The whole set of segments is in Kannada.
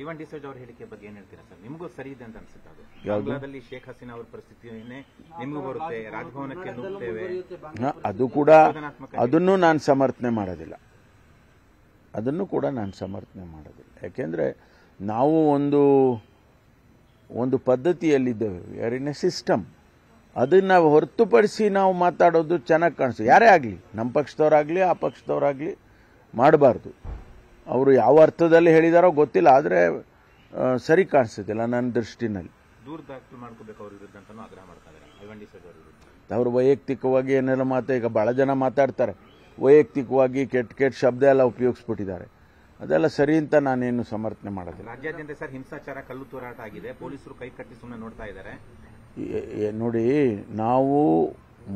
ಐವನ್ ಡಿಸೋಜ್ ಅವ್ರ ಹೇಳಿಕೆ ಬಗ್ಗೆ ಏನ್ ಹೇಳ್ತೀರಾ ಸರ್ ನಿಮಗೂ ಸರಿ ಇದೆ ಅಂತ ಅನ್ಸುತ್ತೆ ಅದು ಬಂಗ್ಲಾದಲ್ಲಿ ಶೇಖ್ ಹಸೀನಾ ಅವ್ರ ಪರಿಸ್ಥಿತಿಯೇ ನಿಮಗೂ ಬರುತ್ತೆ ರಾಜಭವನಕ್ಕೆ ನೋಡ್ತೇವೆ ಅದು ಕೂಡ ಅದನ್ನು ನಾನು ಸಮರ್ಥನೆ ಮಾಡೋದಿಲ್ಲ ಅದನ್ನು ಕೂಡ ನಾನು ಸಮರ್ಥನೆ ಮಾಡೋದಿಲ್ಲ ಯಾಕೆಂದ್ರೆ ನಾವು ಒಂದು ಒಂದು ಪದ್ಧತಿಯಲ್ಲಿದ್ದೇವೆ ವಿ ಎ ಸಿಸ್ಟಮ್ ಅದನ್ನ ಹೊರತುಪಡಿಸಿ ನಾವು ಮಾತಾಡೋದು ಚೆನ್ನಾಗಿ ಕಾಣಿಸ್ತು ಯಾರೇ ಆಗಲಿ ನಮ್ಮ ಪಕ್ಷದವರಾಗಲಿ ಆ ಪಕ್ಷದವರಾಗಲಿ ಮಾಡಬಾರ್ದು ಅವರು ಯಾವ ಅರ್ಥದಲ್ಲಿ ಹೇಳಿದಾರೋ ಗೊತ್ತಿಲ್ಲ ಆದರೆ ಸರಿ ಕಾಣಿಸ್ತಿಲ್ಲ ನನ್ನ ದೃಷ್ಟಿನಲ್ಲಿ ಅವರು ವೈಯಕ್ತಿಕವಾಗಿ ಏನೆಲ್ಲ ಮಾತು ಈಗ ಬಹಳ ಜನ ಮಾತಾಡ್ತಾರೆ ವೈಯಕ್ತಿಕವಾಗಿ ಕೆಟ್ಟ ಕೆಟ್ಟ ಶಬ್ದ ಎಲ್ಲ ಉಪಯೋಗಿಸ್ಬಿಟ್ಟಿದ್ದಾರೆ ಅದೆಲ್ಲ ಸರಿ ಅಂತ ನಾನೇನು ಸಮರ್ಥನೆ ಮಾಡೋದಿಲ್ಲ ರಾಜ್ಯಾದ್ಯಂತ ಸರ್ ಹಿಂಸಾಚಾರ ಕಲ್ಲು ತೂರಾಟ ಆಗಿದೆ ಪೊಲೀಸರು ಕೈ ಕಟ್ಟಿ ಸುಮ್ಮನೆ ನೋಡ್ತಾ ಇದ್ದಾರೆ ನೋಡಿ ನಾವು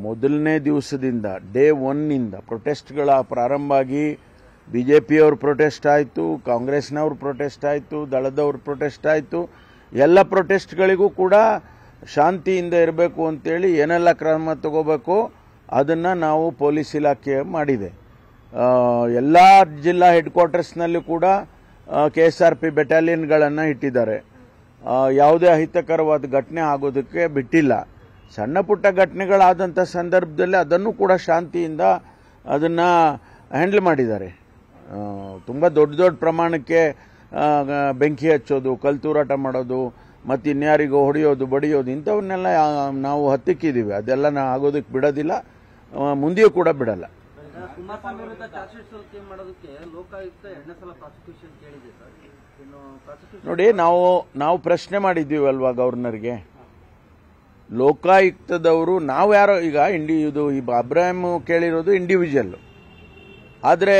ಮೊದಲನೇ ದಿವಸದಿಂದ ಡೇ ಒನ್ನಿಂದ ಪ್ರೊಟೆಸ್ಟ್ಗಳ ಪ್ರಾರಂಭ ಆಗಿ ಬಿ ಜೆ ಪಿಯವ್ರ ಪ್ರೊಟೆಸ್ಟ್ ಆಯಿತು ಕಾಂಗ್ರೆಸ್ನವ್ರ ಪ್ರೊಟೆಸ್ಟ್ ಆಯಿತು ದಳದವ್ರ ಪ್ರೊಟೆಸ್ಟ್ ಆಯಿತು ಎಲ್ಲ ಪ್ರೊಟೆಸ್ಟ್ಗಳಿಗೂ ಕೂಡ ಶಾಂತಿಯಿಂದ ಇರಬೇಕು ಅಂತೇಳಿ ಏನೆಲ್ಲ ಕ್ರಮ ತಗೋಬೇಕು ಅದನ್ನು ನಾವು ಪೊಲೀಸ್ ಇಲಾಖೆ ಮಾಡಿದೆ ಎಲ್ಲ ಜಿಲ್ಲಾ ಹೆಡ್ ಕ್ವಾರ್ಟರ್ಸ್ನಲ್ಲಿ ಕೂಡ ಕೆ ಎಸ್ ಆರ್ ಪಿ ಬೆಟಾಲಿಯನ್ಗಳನ್ನು ಇಟ್ಟಿದ್ದಾರೆ ಯಾವುದೇ ಅಹಿತಕರವಾದ ಘಟನೆ ಆಗೋದಕ್ಕೆ ಬಿಟ್ಟಿಲ್ಲ ಸಣ್ಣ ಪುಟ್ಟ ಘಟನೆಗಳಾದಂಥ ಸಂದರ್ಭದಲ್ಲಿ ಅದನ್ನು ಕೂಡ ಶಾಂತಿಯಿಂದ ಅದನ್ನು ಹ್ಯಾಂಡ್ಲ್ ಮಾಡಿದ್ದಾರೆ ತುಂಬ ದೊಡ್ಡ ದೊಡ್ಡ ಪ್ರಮಾಣಕ್ಕೆ ಬೆಂಕಿ ಹಚ್ಚೋದು ಕಲ್ತೂರಾಟ ಮಾಡೋದು ಮತ್ತು ಇನ್ಯಾರಿಗೂ ಹೊಡೆಯೋದು ಬಡಿಯೋದು ಇಂಥವನ್ನೆಲ್ಲ ನಾವು ಹತ್ತಿಕ್ಕಿದ್ದೀವಿ ಅದೆಲ್ಲ ನಾ ಆಗೋದಕ್ಕೆ ಬಿಡೋದಿಲ್ಲ ಮುಂದೆಯೂ ಕೂಡ ಬಿಡಲ್ಲ ನೋಡಿ ನಾವು ನಾವು ಪ್ರಶ್ನೆ ಮಾಡಿದ್ದೀವಲ್ವಾ ಅಲ್ವಾ ಗವರ್ನರ್ಗೆ ಲೋಕಾಯುಕ್ತದವರು ನಾವು ಯಾರೋ ಈಗ ಇಂಡಿ ಇದು ಈ ಅಬ್ರಾಹಿಮ್ ಕೇಳಿರೋದು ಇಂಡಿವಿಜುವಲ್ ಆದರೆ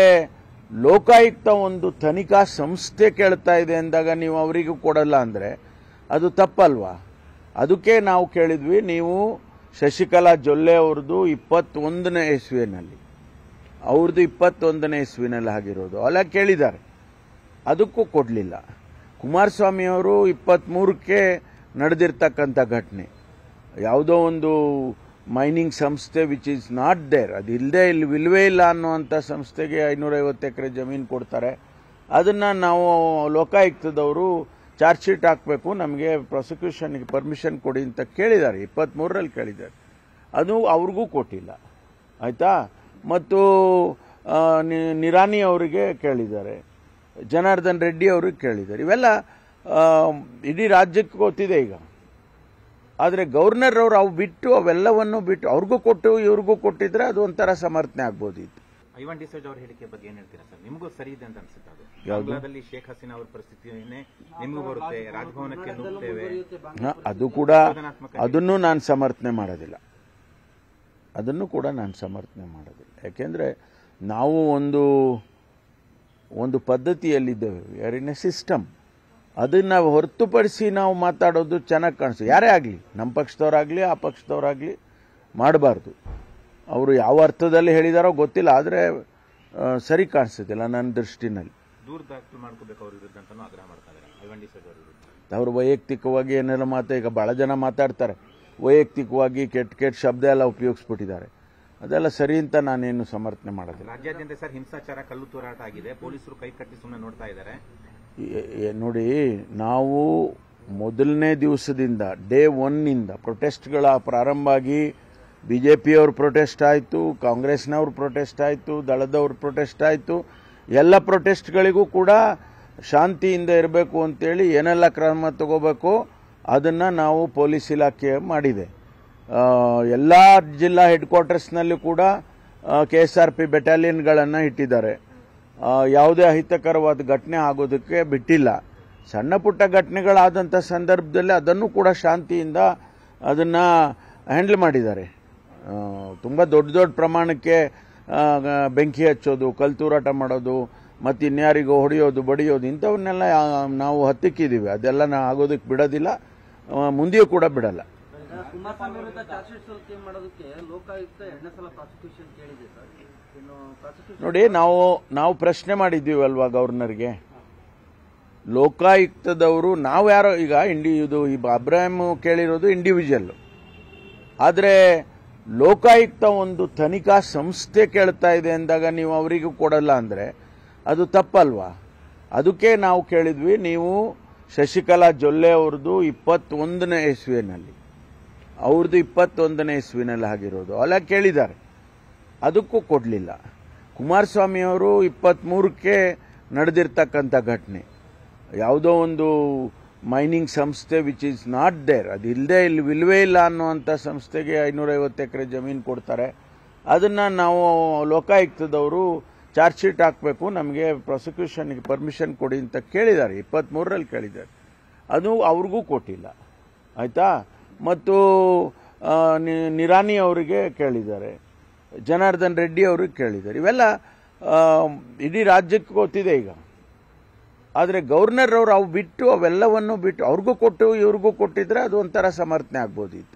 ಲೋಕಾಯುಕ್ತ ಒಂದು ತನಿಖಾ ಸಂಸ್ಥೆ ಕೇಳ್ತಾ ಇದೆ ಅಂದಾಗ ನೀವು ಅವರಿಗೂ ಕೊಡಲ್ಲ ಅಂದರೆ ಅದು ತಪ್ಪಲ್ವಾ ಅದಕ್ಕೆ ನಾವು ಕೇಳಿದ್ವಿ ನೀವು ಶಶಿಕಲಾ ಜೊಲ್ಲೆ ಅವ್ರದ್ದು ಇಪ್ಪತ್ತೊಂದನೇ ಇಸ್ವಿನಲ್ಲಿ ಅವ್ರದ್ದು ಇಪ್ಪತ್ತೊಂದನೇ ಇಸ್ವಿನಲ್ಲಿ ಆಗಿರೋದು ಅಲ್ಲ ಕೇಳಿದ್ದಾರೆ ಅದಕ್ಕೂ ಕೊಡಲಿಲ್ಲ ಕುಮಾರಸ್ವಾಮಿಯವರು ಇಪ್ಪತ್ತ್ಮೂರಕ್ಕೆ ನಡೆದಿರ್ತಕ್ಕಂಥ ಘಟನೆ ಯಾವುದೋ ಒಂದು ಮೈನಿಂಗ್ ಸಂಸ್ಥೆ ವಿಚ್ ಈಸ್ ನಾಟ್ ದೇರ್ ಅದು ಇಲ್ಲದೆ ಇಲ್ಲಿ ವಿಲ್ವೇ ಇಲ್ಲ ಅನ್ನುವಂಥ ಸಂಸ್ಥೆಗೆ ಐನೂರೈವತ್ತು ಎಕರೆ ಜಮೀನು ಕೊಡ್ತಾರೆ ಅದನ್ನು ನಾವು ಲೋಕಾಯುಕ್ತದವರು ಚಾರ್ಜ್ ಶೀಟ್ ಹಾಕಬೇಕು ನಮಗೆ ಪ್ರಾಸಿಕ್ಯೂಷನ್ಗೆ ಪರ್ಮಿಷನ್ ಕೊಡಿ ಅಂತ ಕೇಳಿದ್ದಾರೆ ಇಪ್ಪತ್ತ್ಮೂರರಲ್ಲಿ ಕೇಳಿದ್ದಾರೆ ಅದು ಅವ್ರಿಗೂ ಕೊಟ್ಟಿಲ್ಲ ಆಯಿತಾ ಮತ್ತು ನಿರಾನಿ ಅವರಿಗೆ ಕೇಳಿದ್ದಾರೆ ಜನಾರ್ದನ್ ರೆಡ್ಡಿ ಅವ್ರಿಗೆ ಕೇಳಿದ್ದಾರೆ ಇವೆಲ್ಲ ಇಡೀ ರಾಜ್ಯಕ್ಕೆ ಗೊತ್ತಿದೆ ಈಗ ಆದರೆ ಗವರ್ನರ್ ಅವರು ಅವು ಬಿಟ್ಟು ಅವೆಲ್ಲವನ್ನೂ ಬಿಟ್ಟು ಅವ್ರಿಗೂ ಕೊಟ್ಟು ಇವ್ರಿಗೂ ಕೊಟ್ಟಿದ್ರೆ ಅದು ಒಂಥರ ಸಮರ್ಥನೆ ಆಗ್ಬೋದಿತ್ತು ಐವನ್ ಡಿಸೋಜ್ ಅವರ ಹೇಳಿಕೆ ಬಗ್ಗೆ ಏನ್ ಹೇಳ್ತೀರಾ ಸರ್ ನಿಮಗೂ ಸರಿ ಇದೆ ಅಂತ ಅನ್ಸುತ್ತೆ ಅದು ಶೇಖ್ ಹಸೀನಾ ಅವರ ಪರಿಸ್ಥಿತಿಯೇ ನಿಮಗೂ ಬರುತ್ತೆ ರಾಜಭವನಕ್ಕೆ ನುಗ್ತೇವೆ ಅದು ಕೂಡ ಅದನ್ನು ನಾನು ಸಮರ್ಥನೆ ಮಾಡೋದಿಲ್ಲ ಅದನ್ನು ಕೂಡ ನಾನು ಸಮರ್ಥನೆ ಮಾಡೋದಿಲ್ಲ ಯಾಕೆಂದರೆ ನಾವು ಒಂದು ಒಂದು ಪದ್ಧತಿಯಲ್ಲಿದ್ದೇವೆ ವಿ ಇನ್ ಎ ಸಿಸ್ಟಮ್ ಅದನ್ನು ಹೊರತುಪಡಿಸಿ ನಾವು ಮಾತಾಡೋದು ಚೆನ್ನಾಗಿ ಕಾಣಿಸ್ತು ಯಾರೇ ಆಗಲಿ ನಮ್ಮ ಪಕ್ಷದವರಾಗಲಿ ಆ ಪಕ್ಷದವರಾಗಲಿ ಮಾಡಬಾರ್ದು ಅವರು ಯಾವ ಅರ್ಥದಲ್ಲಿ ಹೇಳಿದಾರೋ ಗೊತ್ತಿಲ್ಲ ಆದರೆ ಸರಿ ಕಾಣಿಸ್ತಿಲ್ಲ ನನ್ನ ದೃಷ್ಟಿನಲ್ಲಿ ಅವರು ವೈಯಕ್ತಿಕವಾಗಿ ಏನೆಲ್ಲ ಮಾತು ಈಗ ಭಾಳ ಜನ ಮಾತಾಡ್ತಾರೆ ವೈಯಕ್ತಿಕವಾಗಿ ಕೆಟ್ಟ ಕೆಟ್ಟ ಶಬ್ದ ಎಲ್ಲ ಉಪಯೋಗಿಸ್ಬಿಟ್ಟಿದ್ದಾರೆ ಅದೆಲ್ಲ ಸರಿ ಅಂತ ನಾನೇನು ಸಮರ್ಥನೆ ಮಾಡೋದಿಲ್ಲ ರಾಜ್ಯಾದ್ಯಂತ ಸರ್ ಹಿಂಸಾಚಾರ ಕಲ್ಲು ತೂರಾಟ ಆಗಿದೆ ಪೊಲೀಸರು ಕೈ ಕಟ್ಟಿ ಸುಮ್ಮನೆ ನೋಡ್ತಾ ಇದ್ದಾರೆ ನೋಡಿ ನಾವು ಮೊದಲನೇ ದಿವಸದಿಂದ ಡೇ ಒನ್ನಿಂದ ಪ್ರೊಟೆಸ್ಟ್ಗಳ ಪ್ರಾರಂಭ ಆಗಿ ಬಿ ಜೆ ಪಿಯವ್ರ ಪ್ರೊಟೆಸ್ಟ್ ಆಯಿತು ಕಾಂಗ್ರೆಸ್ನವ್ರ ಪ್ರೊಟೆಸ್ಟ್ ಆಯಿತು ದಳದವ್ರ ಪ್ರೊಟೆಸ್ಟ್ ಆಯಿತು ಎಲ್ಲ ಪ್ರೊಟೆಸ್ಟ್ಗಳಿಗೂ ಕೂಡ ಶಾಂತಿಯಿಂದ ಇರಬೇಕು ಅಂತೇಳಿ ಏನೆಲ್ಲ ಕ್ರಮ ತಗೋಬೇಕು ಅದನ್ನು ನಾವು ಪೊಲೀಸ್ ಇಲಾಖೆ ಮಾಡಿದೆ ಎಲ್ಲ ಜಿಲ್ಲಾ ಹೆಡ್ ಕ್ವಾರ್ಟರ್ಸ್ನಲ್ಲೂ ಕೂಡ ಕೆ ಎಸ್ ಆರ್ ಪಿ ಬೆಟಾಲಿಯನ್ಗಳನ್ನು ಇಟ್ಟಿದ್ದಾರೆ ಯಾವುದೇ ಅಹಿತಕರವಾದ ಘಟನೆ ಆಗೋದಕ್ಕೆ ಬಿಟ್ಟಿಲ್ಲ ಸಣ್ಣ ಪುಟ್ಟ ಘಟನೆಗಳಾದಂಥ ಸಂದರ್ಭದಲ್ಲಿ ಅದನ್ನು ಕೂಡ ಶಾಂತಿಯಿಂದ ಅದನ್ನು ಹ್ಯಾಂಡ್ಲ್ ಮಾಡಿದ್ದಾರೆ ತುಂಬ ದೊಡ್ಡ ದೊಡ್ಡ ಪ್ರಮಾಣಕ್ಕೆ ಬೆಂಕಿ ಹಚ್ಚೋದು ಕಲ್ ತೂರಾಟ ಮಾಡೋದು ಮತ್ತು ಇನ್ಯಾರಿಗೂ ಹೊಡೆಯೋದು ಬಡಿಯೋದು ಇಂಥವನ್ನೆಲ್ಲ ನಾವು ಹತ್ತಿಕ್ಕಿದ್ದೀವಿ ಅದೆಲ್ಲ ನಾ ಆಗೋದಕ್ಕೆ ಬಿಡೋದಿಲ್ಲ ಮುಂದೆಯೂ ಕೂಡ ಬಿಡಲ್ಲ ಮಾಡೋದಕ್ಕೆ ಲೋಕಾಯುಕ್ತ ಸಲ ಕೇಳಿದೆ ನೋಡಿ ನಾವು ನಾವು ಪ್ರಶ್ನೆ ಮಾಡಿದ್ದೀವಿ ಅಲ್ವಾ ಗವರ್ನರ್ಗೆ ಲೋಕಾಯುಕ್ತದವರು ನಾವು ಯಾರೋ ಈಗ ಇಂಡಿ ಇದು ಈ ಅಬ್ರಾಹಿಂ ಕೇಳಿರೋದು ಇಂಡಿವಿಜುವಲ್ ಆದರೆ ಲೋಕಾಯುಕ್ತ ಒಂದು ತನಿಖಾ ಸಂಸ್ಥೆ ಕೇಳ್ತಾ ಇದೆ ಅಂದಾಗ ನೀವು ಅವರಿಗೂ ಕೊಡಲ್ಲ ಅಂದರೆ ಅದು ತಪ್ಪಲ್ವಾ ಅದಕ್ಕೆ ನಾವು ಕೇಳಿದ್ವಿ ನೀವು ಶಶಿಕಲಾ ಜೊಲ್ಲೆ ಅವ್ರದ್ದು ಇಪ್ಪತ್ತೊಂದನೇ ಇಸ್ವಿನಲ್ಲಿ ಅವ್ರದ್ದು ಇಪ್ಪತ್ತೊಂದನೇ ಇಸ್ವಿನಲ್ಲಿ ಆಗಿರೋದು ಅಲ್ಲ ಕೇಳಿದ್ದಾರೆ ಅದಕ್ಕೂ ಕೊಡಲಿಲ್ಲ ಕುಮಾರಸ್ವಾಮಿಯವರು ಇಪ್ಪತ್ತ್ಮೂರಕ್ಕೆ ನಡೆದಿರ್ತಕ್ಕಂಥ ಘಟನೆ ಯಾವುದೋ ಒಂದು ಮೈನಿಂಗ್ ಸಂಸ್ಥೆ ವಿಚ್ ಈಸ್ ನಾಟ್ ದೇರ್ ಅದು ಇಲ್ಲದೆ ಇಲ್ಲಿ ಇಲ್ವೇ ಇಲ್ಲ ಅನ್ನುವಂಥ ಸಂಸ್ಥೆಗೆ ಐನೂರೈವತ್ತು ಎಕರೆ ಜಮೀನು ಕೊಡ್ತಾರೆ ಅದನ್ನು ನಾವು ಲೋಕಾಯುಕ್ತದವರು ಚಾರ್ಜ್ ಶೀಟ್ ಹಾಕಬೇಕು ನಮಗೆ ಪ್ರಾಸಿಕ್ಯೂಷನ್ಗೆ ಪರ್ಮಿಷನ್ ಕೊಡಿ ಅಂತ ಕೇಳಿದ್ದಾರೆ ಇಪ್ಪತ್ತ್ಮೂರರಲ್ಲಿ ಕೇಳಿದ್ದಾರೆ ಅದು ಅವ್ರಿಗೂ ಕೊಟ್ಟಿಲ್ಲ ಆಯಿತಾ ಮತ್ತು ನಿರಾನಿ ಅವರಿಗೆ ಕೇಳಿದ್ದಾರೆ ಜನಾರ್ದನ್ ರೆಡ್ಡಿ ಅವ್ರಿಗೆ ಕೇಳಿದ್ದಾರೆ ಇವೆಲ್ಲ ಇಡೀ ರಾಜ್ಯಕ್ಕೆ ಗೊತ್ತಿದೆ ಈಗ ಆದರೆ ಗವರ್ನರ್ ಅವರು ಅವು ಬಿಟ್ಟು ಅವೆಲ್ಲವನ್ನು ಬಿಟ್ಟು ಅವ್ರಿಗೂ ಕೊಟ್ಟು ಇವ್ರಿಗೂ ಕೊಟ್ಟಿದ್ರೆ ಅದು ಒಂಥರ ಸಮರ್ಥನೆ ಆಗ್ಬೋದಿತ್ತು